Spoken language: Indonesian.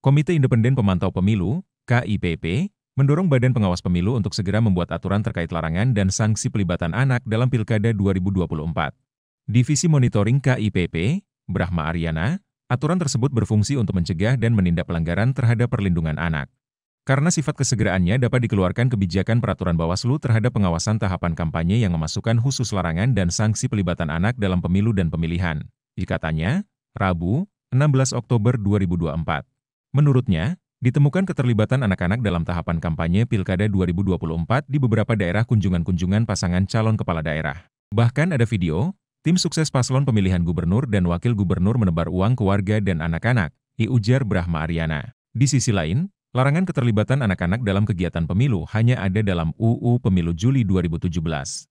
Komite Independen Pemantau Pemilu, KIPP, mendorong Badan Pengawas Pemilu untuk segera membuat aturan terkait larangan dan sanksi pelibatan anak dalam Pilkada 2024. Divisi Monitoring KIPP, Brahma Ariana, aturan tersebut berfungsi untuk mencegah dan menindak pelanggaran terhadap perlindungan anak. Karena sifat kesegeraannya dapat dikeluarkan kebijakan peraturan Bawaslu terhadap pengawasan tahapan kampanye yang memasukkan khusus larangan dan sanksi pelibatan anak dalam pemilu dan pemilihan. Dikatanya, Rabu, 16 Oktober 2024. Menurutnya, ditemukan keterlibatan anak-anak dalam tahapan kampanye Pilkada 2024 di beberapa daerah kunjungan-kunjungan pasangan calon kepala daerah. Bahkan ada video, tim sukses paslon pemilihan gubernur dan wakil gubernur menebar uang ke warga dan anak-anak, iujar Brahma Ariana. Di sisi lain, larangan keterlibatan anak-anak dalam kegiatan pemilu hanya ada dalam UU Pemilu Juli 2017.